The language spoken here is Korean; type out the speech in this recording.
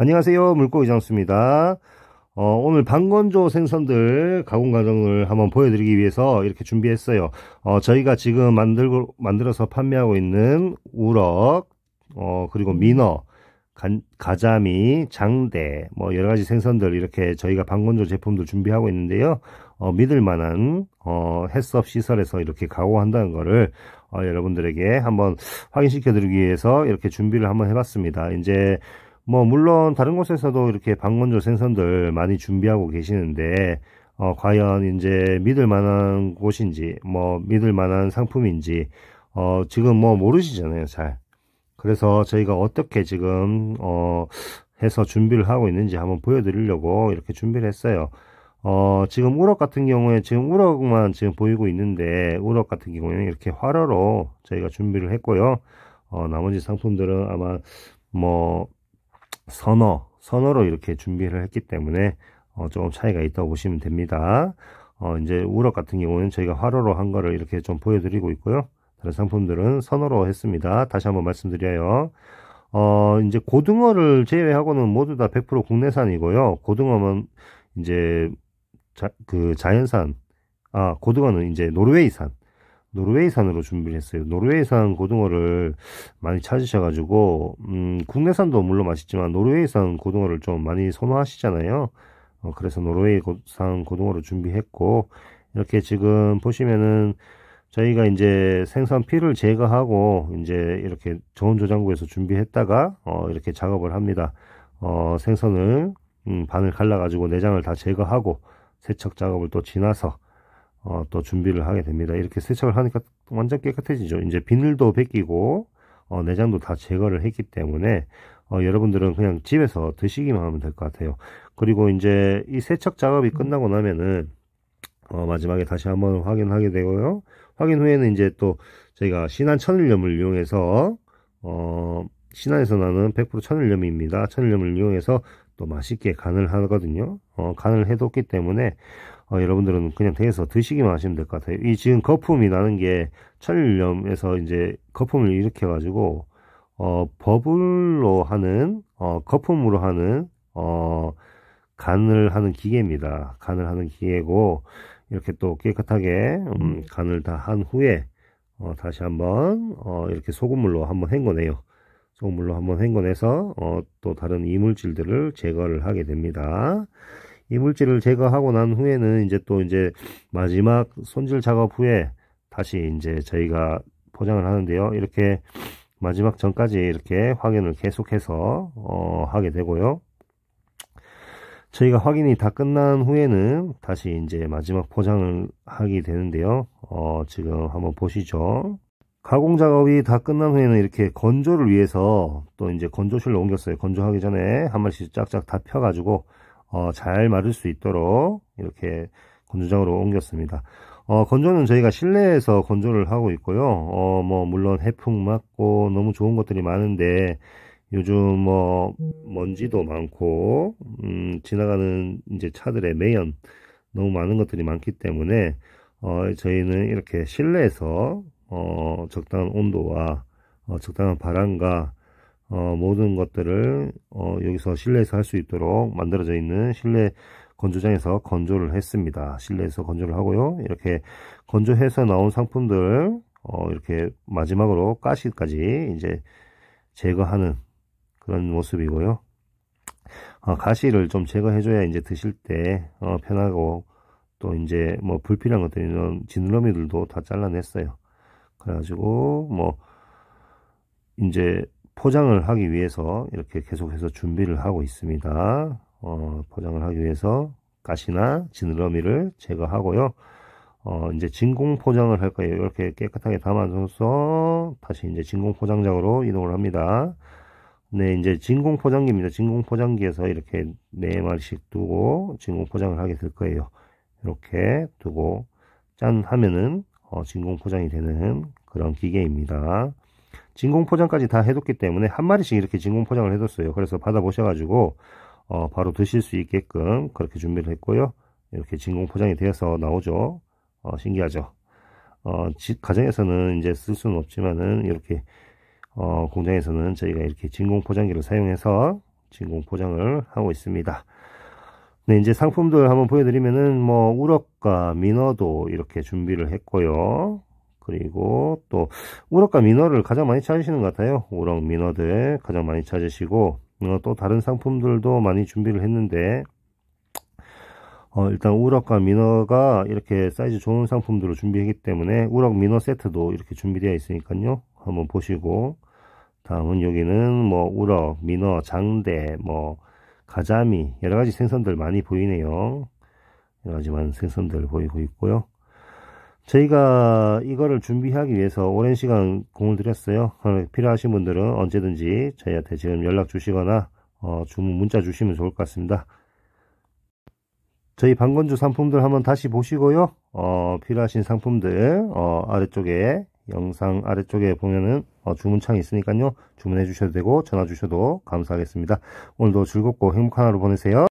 안녕하세요. 물고기 장수입니다. 어, 오늘 방건조 생선들 가공 과정을 한번 보여드리기 위해서 이렇게 준비했어요. 어, 저희가 지금 만들고, 만들어서 판매하고 있는 우럭, 어, 그리고 민어, 간, 가자미, 장대, 뭐 여러 가지 생선들 이렇게 저희가 방건조 제품도 준비하고 있는데요. 어, 믿을 만한 어, 햇섭 시설에서 이렇게 가공한다는 거를 어, 여러분들에게 한번 확인시켜 드리기 위해서 이렇게 준비를 한번 해봤습니다. 이제 뭐 물론 다른 곳에서도 이렇게 방건조 생선들 많이 준비하고 계시는데 어 과연 이제 믿을 만한 곳인지 뭐 믿을 만한 상품인지 어 지금 뭐 모르시잖아요 잘 그래서 저희가 어떻게 지금 어 해서 준비를 하고 있는지 한번 보여드리려고 이렇게 준비를 했어요 어 지금 우럭 같은 경우에 지금 우럭만 지금 보이고 있는데 우럭 같은 경우에는 이렇게 활어로 저희가 준비를 했고요 어 나머지 상품들은 아마 뭐 선어, 선어로 이렇게 준비를 했기 때문에 어, 조금 차이가 있다고 보시면 됩니다. 어, 이제 우럭 같은 경우는 저희가 화로로 한 거를 이렇게 좀 보여드리고 있고요. 다른 상품들은 선어로 했습니다. 다시 한번 말씀드려요. 어, 이제 고등어를 제외하고는 모두 다 100% 국내산이고요. 고등어는 이제 자, 그 자연산, 아, 고등어는 이제 노르웨이산, 노르웨이산으로 준비를 했어요. 노르웨이산 고등어를 많이 찾으셔가지고, 음, 국내산도 물론 맛있지만 노르웨이산 고등어를 좀 많이 선호하시잖아요. 어, 그래서 노르웨이산 고등어를 준비했고, 이렇게 지금 보시면은 저희가 이제 생선 피를 제거하고, 이제 이렇게 저온조장구에서 준비했다가, 어, 이렇게 작업을 합니다. 어, 생선을, 음, 반을 갈라가지고 내장을 다 제거하고, 세척 작업을 또 지나서, 어, 또 준비를 하게 됩니다. 이렇게 세척을 하니까 완전 깨끗해지죠. 이제 비늘도 벗기고 어, 내장도 다 제거를 했기 때문에 어, 여러분들은 그냥 집에서 드시기만 하면 될 것 같아요. 그리고 이제 이 세척 작업이 끝나고 나면은 어, 마지막에 다시 한번 확인하게 되고요. 확인 후에는 이제 또 저희가 신한 천일염을 이용해서 어, 신안에서 나는 100% 천일염입니다. 천일염을 이용해서 또 맛있게 간을 하거든요. 어, 간을 해뒀기 때문에 어, 여러분들은 그냥 대해서 드시기만 하시면 될 것 같아요. 이 지금 거품이 나는 게 천일염에서 이제 거품을 일으켜가지고 어, 버블로 하는 어, 거품으로 하는 어, 간을 하는 기계입니다. 간을 하는 기계고 이렇게 또 깨끗하게 음, 음. 간을 다 한 후에 어, 다시 한번 어, 이렇게 소금물로 한번 헹궈내요. 소금물로 한번 헹궈내서 어, 또 다른 이물질들을 제거를 하게 됩니다. 이물질을 제거하고 난 후에는 이제 또 이제 마지막 손질 작업 후에 다시 이제 저희가 포장을 하는데요. 이렇게 마지막 전까지 이렇게 확인을 계속해서 어, 하게 되고요. 저희가 확인이 다 끝난 후에는 다시 이제 마지막 포장을 하게 되는데요. 어, 지금 한번 보시죠. 가공 작업이 다 끝난 후에는 이렇게 건조를 위해서 또 이제 건조실로 옮겼어요. 건조하기 전에 한 마리씩 쫙쫙 다 펴가지고 어, 잘 마를 수 있도록 이렇게 건조장으로 옮겼습니다. 어, 건조는 저희가 실내에서 건조를 하고 있고요. 어, 뭐, 물론 해풍 맞고 너무 좋은 것들이 많은데, 요즘 뭐, 먼지도 많고, 음, 지나가는 이제 차들의 매연, 너무 많은 것들이 많기 때문에, 어, 저희는 이렇게 실내에서, 어, 적당한 온도와, 어, 적당한 바람과, 어, 모든 것들을 어, 여기서 실내에서 할 수 있도록 만들어져 있는 실내 건조장에서 건조를 했습니다. 실내에서 건조를 하고요. 이렇게 건조해서 나온 상품들 어, 이렇게 마지막으로 가시까지 이제 제거하는 그런 모습이고요. 어, 가시를 좀 제거해줘야 이제 드실 때 어, 편하고 또 이제 뭐 불필요한 것들 이런 지느러미들도 다 잘라냈어요. 그래가지고 뭐 이제 포장을 하기 위해서 이렇게 계속해서 준비를 하고 있습니다. 어, 포장을 하기 위해서 가시나 지느러미를 제거하고요. 어, 이제 진공 포장을 할 거예요. 이렇게 깨끗하게 담아줘서 다시 이제 진공 포장장으로 이동을 합니다. 네, 이제 진공 포장기입니다. 진공 포장기에서 이렇게 네 마리씩 두고 진공 포장을 하게 될 거예요. 이렇게 두고 짠 하면은 어, 진공 포장이 되는 그런 기계입니다. 진공 포장까지 다 해뒀기 때문에 한 마리씩 이렇게 진공 포장을 해뒀어요. 그래서 받아보셔가지고 어, 바로 드실 수 있게끔 그렇게 준비를 했고요. 이렇게 진공 포장이 되어서 나오죠. 어, 신기하죠. 어, 집, 가정에서는 이제 쓸 수는 없지만은 이렇게 어, 공장에서는 저희가 이렇게 진공 포장기를 사용해서 진공 포장을 하고 있습니다. 네, 이제 상품들 한번 보여드리면은 뭐 우럭과 민어도 이렇게 준비를 했고요. 그리고 또 우럭과 민어를 가장 많이 찾으시는 것 같아요. 우럭, 민어들 가장 많이 찾으시고 어, 또 다른 상품들도 많이 준비를 했는데 어, 일단 우럭과 민어가 이렇게 사이즈 좋은 상품들을 준비했기 때문에 우럭 민어 세트도 이렇게 준비되어 있으니까요. 한번 보시고 다음은 여기는 뭐 우럭, 민어, 장대, 뭐 가자미 여러가지 생선들 많이 보이네요. 여러가지 많은 생선들 보이고 있고요. 저희가 이거를 준비하기 위해서 오랜 시간 공을 들였어요. 필요하신 분들은 언제든지 저희한테 지금 연락 주시거나 어, 주문 문자 주시면 좋을 것 같습니다. 저희 방건주 상품들 한번 다시 보시고요. 어, 필요하신 상품들 어, 아래쪽에 영상 아래쪽에 보면은 어, 주문창이 있으니까요. 주문해 주셔도 되고 전화 주셔도 감사하겠습니다. 오늘도 즐겁고 행복한 하루 보내세요.